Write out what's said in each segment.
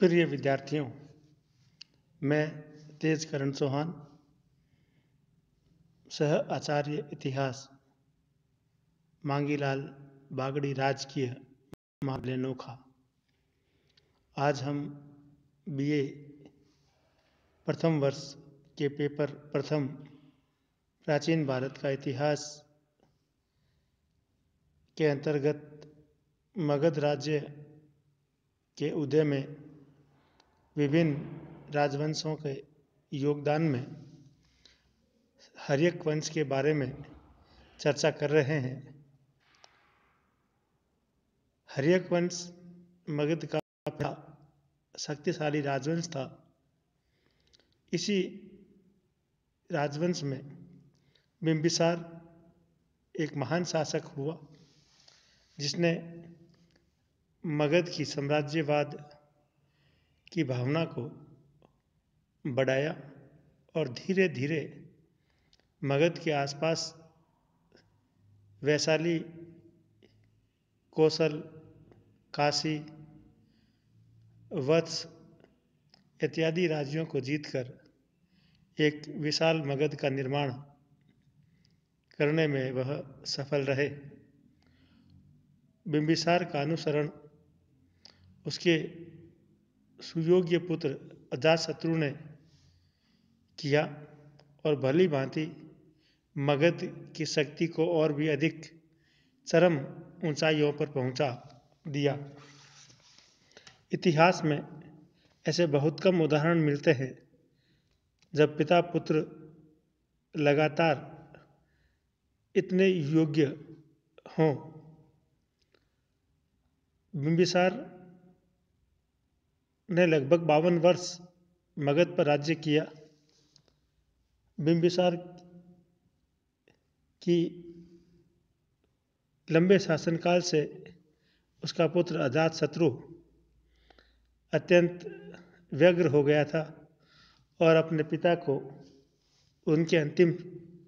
प्रिय विद्यार्थियों मैं तेज करण चौहान सह आचार्य इतिहास मांगीलाल बागड़ी राजकीय मामले नोखा आज हम बीए प्रथम वर्ष के पेपर प्रथम प्राचीन भारत का इतिहास के अंतर्गत मगध राज्य के उदय में विभिन्न राजवंशों के योगदान में हर एक वंश के बारे में चर्चा कर रहे हैं हरियक वंश मगध का अपना शक्तिशाली राजवंश था इसी राजवंश में बिम्बिसार एक महान शासक हुआ जिसने मगध की साम्राज्यवाद की भावना को बढ़ाया और धीरे धीरे मगध के आसपास वैशाली कौशल काशी वत्स इत्यादि राज्यों को जीतकर एक विशाल मगध का निर्माण करने में वह सफल रहे बिंबिसार का अनुसरण उसके सुयोग्य पुत्र अजातशत्रु ने किया और भली भांति मगध की शक्ति को और भी अधिक चरम ऊंचाइयों पर पहुंचा दिया इतिहास में ऐसे बहुत कम उदाहरण मिलते हैं जब पिता पुत्र लगातार इतने योग्य हों बिंबिसार ने लगभग बावन वर्ष मगध पर राज्य किया बिंबिसार की लंबे शासनकाल से उसका पुत्र शत्रु अत्यंत व्यग्र हो गया था और अपने पिता को उनके अंतिम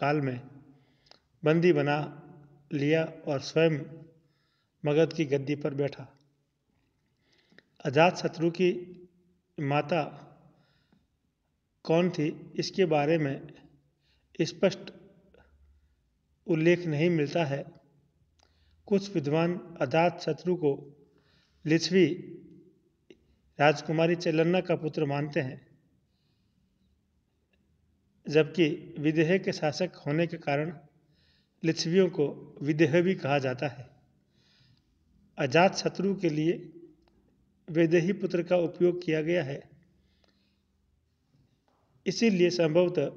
काल में बंदी बना लिया और स्वयं मगध की गद्दी पर बैठा अजात शत्रु की माता कौन थी इसके बारे में स्पष्ट उल्लेख नहीं मिलता है कुछ विद्वान अजात शत्रु को लिच्छवी राजकुमारी चेलन्ना का पुत्र मानते हैं जबकि विदेह के शासक होने के कारण लिच्छवियों को विदेह भी कहा जाता है अजात शत्रु के लिए वैदेही पुत्र का उपयोग किया गया है इसीलिए संभवतः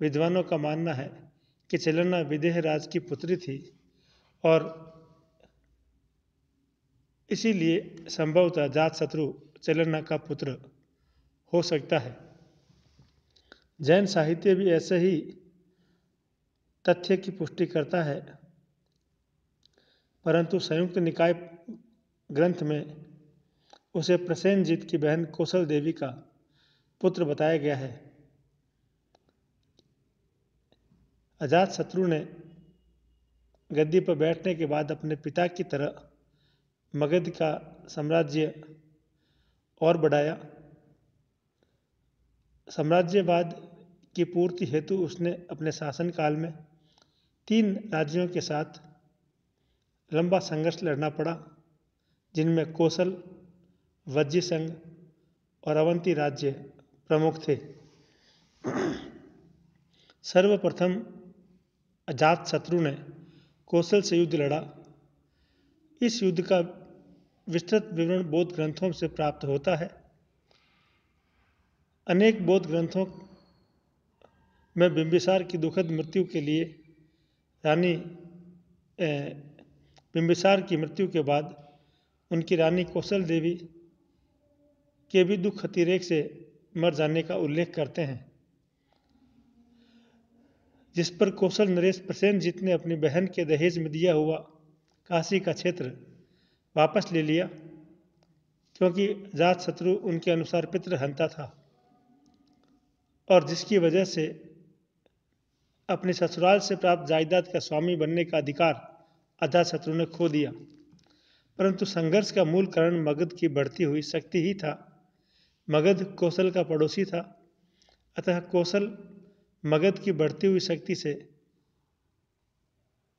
विद्वानों का मानना है कि चलना विदेह राज की पुत्री थी और इसीलिए संभवतः जात शत्रु चलना का पुत्र हो सकता है जैन साहित्य भी ऐसे ही तथ्य की पुष्टि करता है परंतु संयुक्त निकाय ग्रंथ में उसे प्रसेनजीत की बहन कौशल देवी का पुत्र बताया गया है अजात शत्रु ने गद्दी पर बैठने के बाद अपने पिता की तरह मगध का साम्राज्य और बढ़ाया साम्राज्यवाद की पूर्ति हेतु उसने अपने शासन काल में तीन राज्यों के साथ लंबा संघर्ष लड़ना पड़ा जिनमें कौशल वज्य संघ और अवंती राज्य प्रमुख थे सर्वप्रथम अजात शत्रु ने कौशल से युद्ध लड़ा इस युद्ध का विस्तृत विवरण बौद्ध ग्रंथों से प्राप्त होता है अनेक बौद्ध ग्रंथों में बिंबिसार की दुखद मृत्यु के लिए रानी बिंबिसार की मृत्यु के बाद उनकी रानी कौशल देवी के भी दुख अतिरेक से मर जाने का उल्लेख करते हैं जिस पर कौशल नरेश प्रसेन जीत ने अपनी बहन के दहेज में दिया हुआ काशी का क्षेत्र वापस ले लिया क्योंकि जात शत्रु उनके अनुसार पितृहंता था और जिसकी वजह से अपने ससुराल से प्राप्त जायदाद का स्वामी बनने का अधिकार अजात शत्रु ने खो दिया परंतु संघर्ष का मूल कारण मगध की बढ़ती हुई शक्ति ही था मगध कौशल का पड़ोसी था अतः कौशल मगध की बढ़ती हुई शक्ति से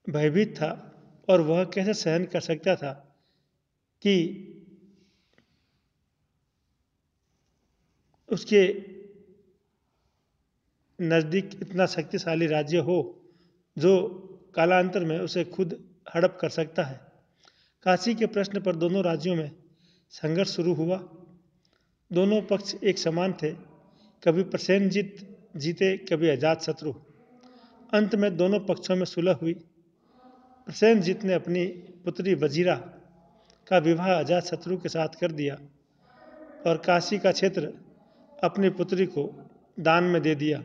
भयभीत था और वह कैसे सहन कर सकता था कि उसके नज़दीक इतना शक्तिशाली राज्य हो जो कालांतर में उसे खुद हड़प कर सकता है काशी के प्रश्न पर दोनों राज्यों में संघर्ष शुरू हुआ दोनों पक्ष एक समान थे कभी प्रसेनजीत जीते कभी अजात शत्रु अंत में दोनों पक्षों में सुलह हुई जीत ने अपनी पुत्री वजीरा का विवाह अजात शत्रु के साथ कर दिया और काशी का क्षेत्र अपनी पुत्री को दान में दे दिया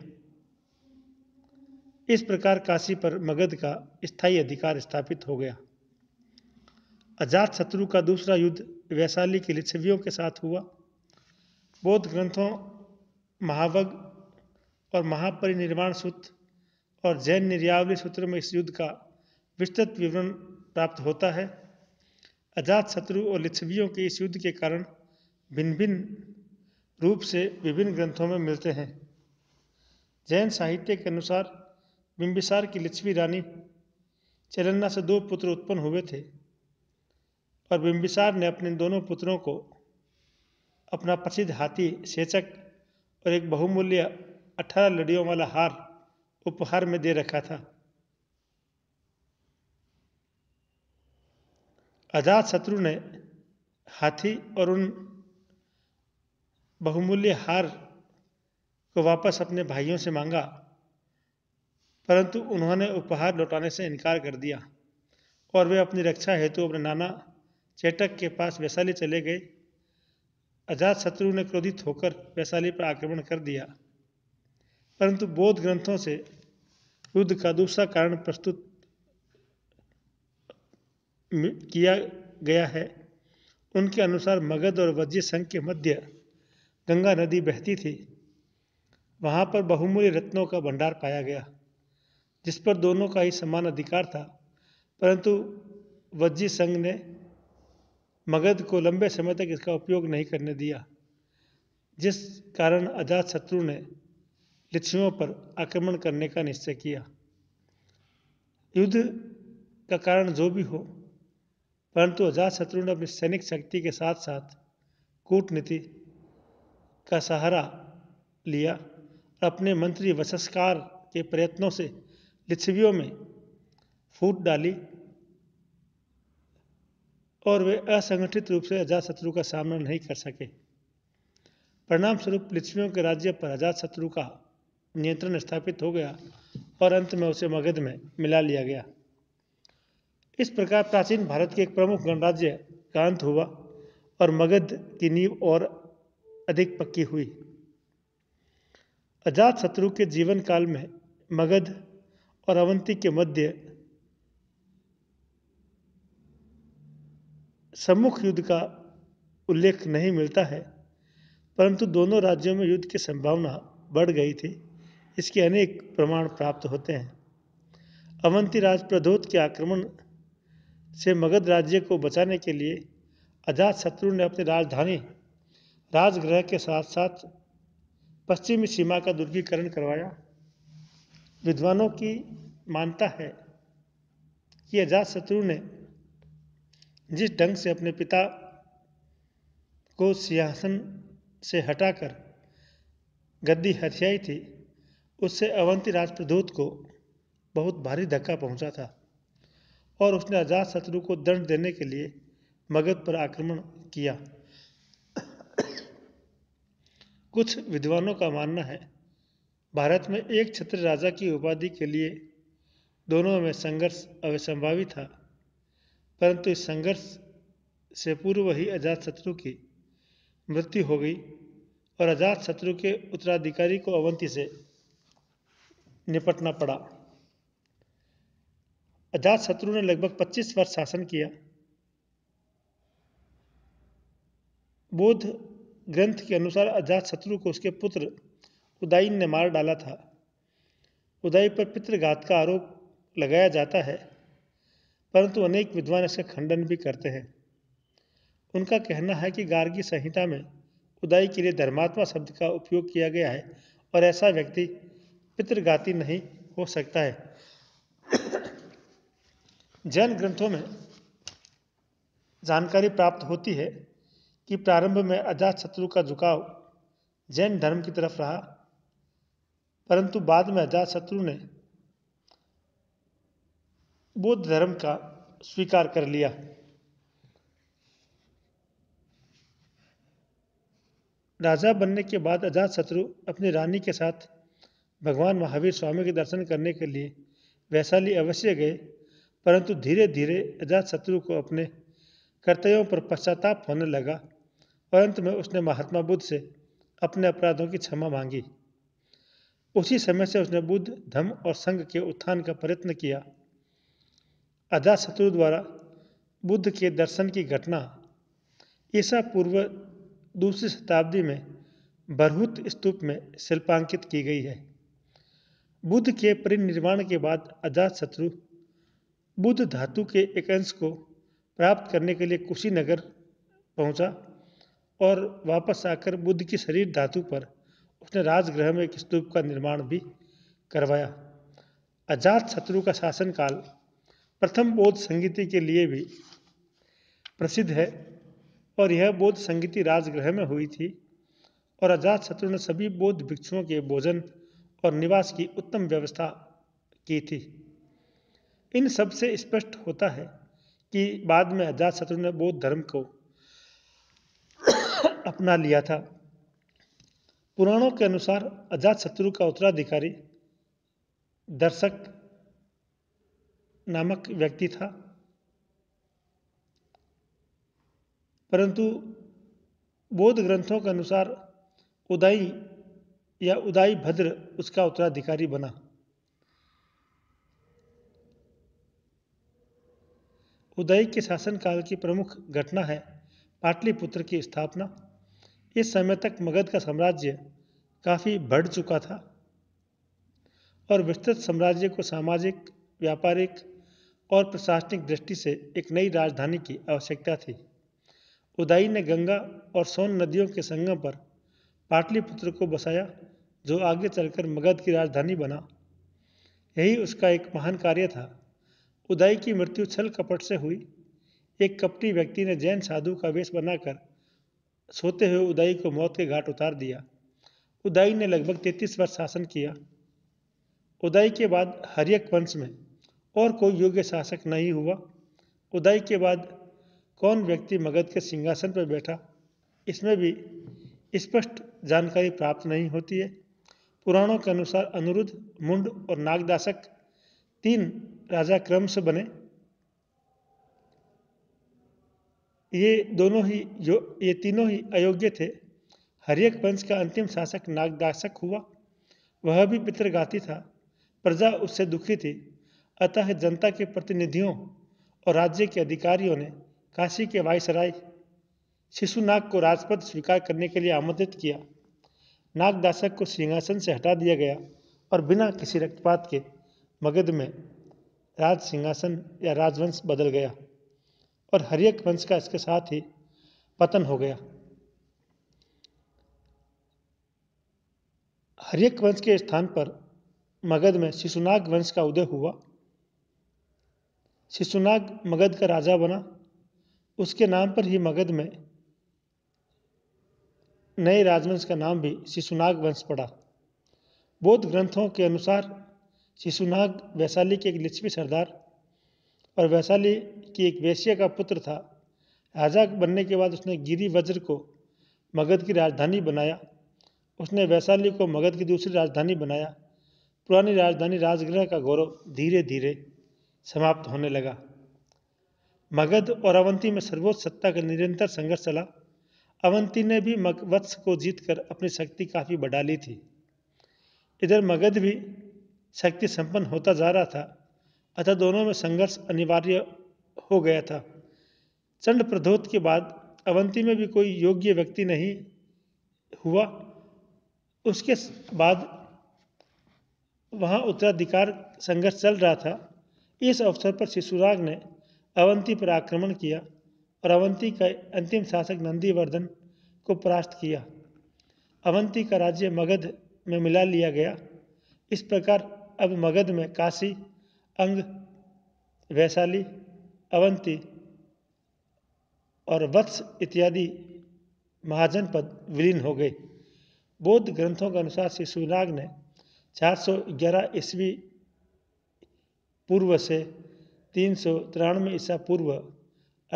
इस प्रकार काशी पर मगध का स्थायी अधिकार स्थापित हो गया अजात शत्रु का दूसरा युद्ध वैशाली के लिच्छवियों के साथ हुआ बौद्ध ग्रंथों महावग और महापरिनिर्वाण सूत्र और जैन निर्यावली सूत्र में इस युद्ध का विस्तृत विवरण प्राप्त होता है अजात शत्रु और लिच्छवियों के इस युद्ध के कारण भिन्न भिन्न रूप से विभिन्न ग्रंथों में मिलते हैं जैन साहित्य के अनुसार बिंबिसार की लिच्छवी रानी चरन्ना से दो पुत्र उत्पन्न हुए थे और बिंबिसार ने अपने दोनों पुत्रों को अपना प्रसिद्ध हाथी सेचक और एक बहुमूल्य अठारह लड़ियों वाला हार उपहार में दे रखा था अजात शत्रु ने हाथी और उन बहुमूल्य हार को वापस अपने भाइयों से मांगा परंतु उन्होंने उपहार लौटाने से इनकार कर दिया और वे अपनी रक्षा हेतु अपने नाना चेटक के पास वैशाली चले गए अजात शत्रु ने क्रोधित होकर वैशाली पर आक्रमण कर दिया परंतु बौद्ध ग्रंथों से युद्ध का दूसरा कारण प्रस्तुत किया गया है उनके अनुसार मगध और वज्र संघ के मध्य गंगा नदी बहती थी वहाँ पर बहुमूल्य रत्नों का भंडार पाया गया जिस पर दोनों का ही समान अधिकार था परंतु वज्जी संघ ने मगध को लंबे समय तक इसका उपयोग नहीं करने दिया जिस कारण अजात शत्रु ने लिच्छवियों पर आक्रमण करने का निश्चय किया युद्ध का कारण जो भी हो परंतु अजात शत्रु ने अपनी सैनिक शक्ति के साथ साथ कूटनीति का सहारा लिया और अपने मंत्री वशस्कार के प्रयत्नों से लिच्छवियों में फूट डाली और वे असंगठित रूप से अजात शत्रु का सामना नहीं कर सके परिणाम स्वरूप पृथ्वियों के राज्य पर अजात शत्रु का नियंत्रण स्थापित हो गया और अंत में उसे मगध में मिला लिया गया इस प्रकार प्राचीन भारत के एक प्रमुख गणराज्य कांत हुआ और मगध की नींव और अधिक पक्की हुई अजात शत्रु के जीवन काल में मगध और अवंती के मध्य सम्मुख युद्ध का उल्लेख नहीं मिलता है परंतु दोनों राज्यों में युद्ध की संभावना बढ़ गई थी इसके अनेक प्रमाण प्राप्त होते हैं अवंती राज प्रधोत के आक्रमण से मगध राज्य को बचाने के लिए अजात शत्रु ने अपनी राजधानी राजगृह के साथ साथ पश्चिमी सीमा का दुर्गीकरण करवाया विद्वानों की मानता है कि अजात शत्रु ने जिस ढंग से अपने पिता को सिंहासन से हटाकर गद्दी हथियाई थी उससे अवंती राजप्रदूत को बहुत भारी धक्का पहुंचा था और उसने आजाद शत्रु को दंड देने के लिए मगध पर आक्रमण किया कुछ विद्वानों का मानना है भारत में एक छत्र राजा की उपाधि के लिए दोनों में संघर्ष अवसंभावी था परंतु इस संघर्ष से पूर्व ही शत्रु की मृत्यु हो गई और शत्रु के उत्तराधिकारी को अवंती से निपटना पड़ा शत्रु ने लगभग 25 वर्ष शासन किया बोध ग्रंथ के अनुसार शत्रु को उसके पुत्र उदाइन ने मार डाला था उदाई पर पितृघात का आरोप लगाया जाता है परंतु अनेक विद्वान इसका खंडन भी करते हैं उनका कहना है कि गार्गी संहिता में उदाई के लिए धर्मात्मा शब्द का उपयोग किया गया है और ऐसा व्यक्ति पितृगाती नहीं हो सकता है जैन ग्रंथों में जानकारी प्राप्त होती है कि प्रारंभ में अजात शत्रु का झुकाव जैन धर्म की तरफ रहा परंतु बाद में अजात शत्रु ने बौद्ध धर्म का स्वीकार कर लिया राजा बनने के बाद अजात शत्रु अपनी रानी के साथ भगवान महावीर स्वामी के दर्शन करने के लिए वैशाली अवश्य गए परंतु धीरे धीरे अजात शत्रु को अपने कर्तव्यों पर पश्चाताप होने लगा और अंत में उसने महात्मा बुद्ध से अपने अपराधों की क्षमा मांगी उसी समय से उसने बुद्ध धम्म और संघ के उत्थान का प्रयत्न किया अजाशत्रु द्वारा बुद्ध के दर्शन की घटना ईसा पूर्व दूसरी शताब्दी में बरहुत स्तूप में शिल्पांकित की गई है बुद्ध के परिनिर्वाण के बाद अजातशत्रु बुद्ध धातु के एक अंश को प्राप्त करने के लिए कुशीनगर पहुंचा और वापस आकर बुद्ध की शरीर धातु पर उसने राजगृह में एक स्तूप का निर्माण भी करवाया अजात शत्रु का शासनकाल प्रथम बौद्ध संगीति के लिए भी प्रसिद्ध है और यह बौद्ध संगीति राजगृह में हुई थी और शत्रु ने सभी बौद्ध भिक्षुओं के भोजन और निवास की उत्तम व्यवस्था की थी इन सब से स्पष्ट होता है कि बाद में शत्रु ने बौद्ध धर्म को अपना लिया था पुराणों के अनुसार शत्रु का उत्तराधिकारी दर्शक नामक व्यक्ति था परंतु बौद्ध ग्रंथों के अनुसार उदाई या उदाई भद्र उसका उत्तराधिकारी बना उदयी के शासनकाल की प्रमुख घटना है पाटलिपुत्र की स्थापना इस समय तक मगध का साम्राज्य काफ़ी बढ़ चुका था और विस्तृत साम्राज्य को सामाजिक व्यापारिक और प्रशासनिक दृष्टि से एक नई राजधानी की आवश्यकता थी उदाई ने गंगा और सोन नदियों के संगम पर पाटलिपुत्र को बसाया जो आगे चलकर मगध की राजधानी बना यही उसका एक महान कार्य था उदाई की मृत्यु छल कपट से हुई एक कपटी व्यक्ति ने जैन साधु का वेश बनाकर सोते हुए उदाई को मौत के घाट उतार दिया उदाई ने लगभग तैतीस वर्ष शासन किया उदाई के बाद हरियक वंश में और कोई योग्य शासक नहीं हुआ उदय के बाद कौन व्यक्ति मगध के सिंहासन पर बैठा इसमें भी स्पष्ट जानकारी प्राप्त नहीं होती है पुराणों के अनुसार अनुरुद्ध मुंड और नागदासक तीन राजा क्रम से बने ये दोनों ही जो ये तीनों ही अयोग्य थे हरियक वंश का अंतिम शासक नागदासक हुआ वह भी पितृगाती था प्रजा उससे दुखी थी अतः जनता के प्रतिनिधियों और राज्य के अधिकारियों ने काशी के वायसराय शिशुनाग को राजपद स्वीकार करने के लिए आमंत्रित किया नागदासक को सिंहासन से हटा दिया गया और बिना किसी रक्तपात के मगध में राज सिंहासन या राजवंश बदल गया और हरियक वंश का इसके साथ ही पतन हो गया हरियक वंश के स्थान पर मगध में शिशुनाग वंश का उदय हुआ शिशुनाग मगध का राजा बना उसके नाम पर ही मगध में नए राजवंश का नाम भी शिशुनाग वंश पड़ा बौद्ध ग्रंथों के अनुसार शिशुनाग वैशाली के एक लिच्छवी सरदार और वैशाली की एक वैश्य का पुत्र था राजा बनने के बाद उसने गिरी वज्र को मगध की राजधानी बनाया उसने वैशाली को मगध की दूसरी राजधानी बनाया पुरानी राजधानी राजगृह का गौरव धीरे धीरे समाप्त होने लगा मगध और अवंती में सर्वोच्च सत्ता का निरंतर संघर्ष चला अवंती ने भी मगवत्स को जीतकर अपनी शक्ति काफ़ी बढ़ा ली थी इधर मगध भी शक्ति संपन्न होता जा रहा था अतः दोनों में संघर्ष अनिवार्य हो गया था चंड प्रधोत के बाद अवंती में भी कोई योग्य व्यक्ति नहीं हुआ उसके बाद वहाँ उत्तराधिकार संघर्ष चल रहा था इस अवसर पर शिशुराग ने अवंती पर आक्रमण किया और अवंती का अंतिम शासक नंदीवर्धन को परास्त किया अवंती का राज्य मगध में मिला लिया गया इस प्रकार अब मगध में काशी अंग वैशाली अवंती और वत्स इत्यादि महाजन पद विलीन हो गए बौद्ध ग्रंथों के अनुसार शिशुराग ने 411 ईस्वी पूर्व से तीन सौ तिरानवे ईसा पूर्व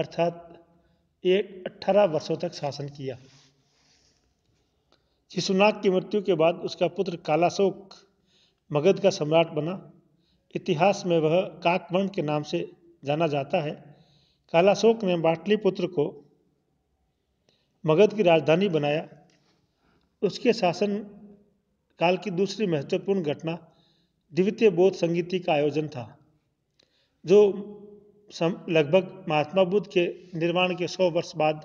अर्थात एक अठारह वर्षों तक शासन किया शिशुनाग की मृत्यु के बाद उसका पुत्र कालाशोक मगध का सम्राट बना इतिहास में वह काकवर्ण के नाम से जाना जाता है कालाशोक ने बाटली पुत्र को मगध की राजधानी बनाया उसके शासन काल की दूसरी महत्वपूर्ण घटना द्वितीय बोध संगीति का आयोजन था जो लगभग महात्मा बुद्ध के निर्माण के सौ वर्ष बाद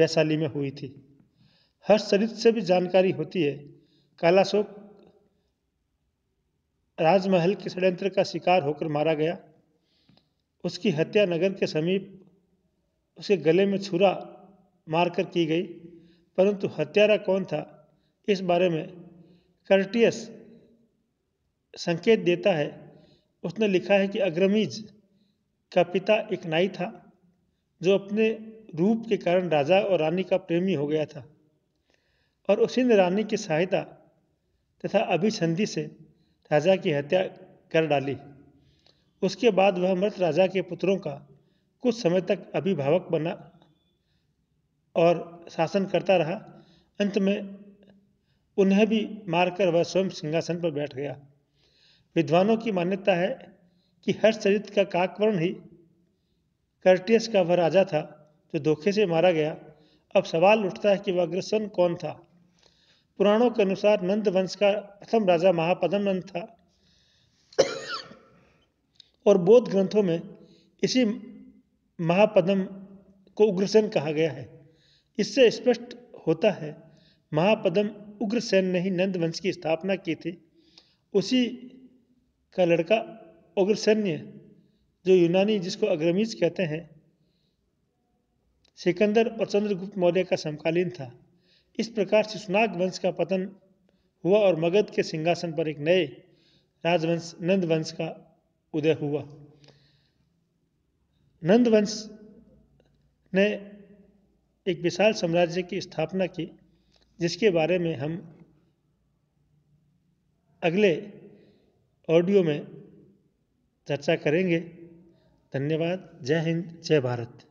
वैशाली में हुई थी हर चरित्र से भी जानकारी होती है कालाशोक राजमहल के षड्यंत्र का शिकार होकर मारा गया उसकी हत्या नगर के समीप उसे गले में छुरा मारकर की गई परंतु हत्यारा कौन था इस बारे में कर्टियस संकेत देता है उसने लिखा है कि अग्रमीज का पिता एक नाई था जो अपने रूप के कारण राजा और रानी का प्रेमी हो गया था और उसी ने रानी की सहायता तथा अभिसंधि से राजा की हत्या कर डाली उसके बाद वह मृत राजा के पुत्रों का कुछ समय तक अभिभावक बना और शासन करता रहा अंत में उन्हें भी मारकर वह स्वयं सिंहासन पर बैठ गया विद्वानों की मान्यता है कि हर चरित का काकवर्ण ही कर्टियस का वह राजा था जो धोखे से मारा गया अब सवाल उठता है कि वह अग्रसन कौन था पुराणों के अनुसार नंद वंश का प्रथम राजा महापदम नंद था और बौद्ध ग्रंथों में इसी महापदम को उग्रसेन कहा गया है इससे स्पष्ट होता है महापदम उग्रसेन ने ही नंद वंश की स्थापना की थी उसी का लड़का अग्रसैन्य जो यूनानी जिसको अग्रमीज कहते हैं सिकंदर और चंद्रगुप्त मौर्य का समकालीन था इस प्रकार से सुनाग वंश का पतन हुआ और मगध के सिंहासन पर एक नए राजवंश नंद वंश का उदय हुआ नंद वंश ने एक विशाल साम्राज्य की स्थापना की जिसके बारे में हम अगले ऑडियो में चर्चा करेंगे धन्यवाद जय हिंद जय भारत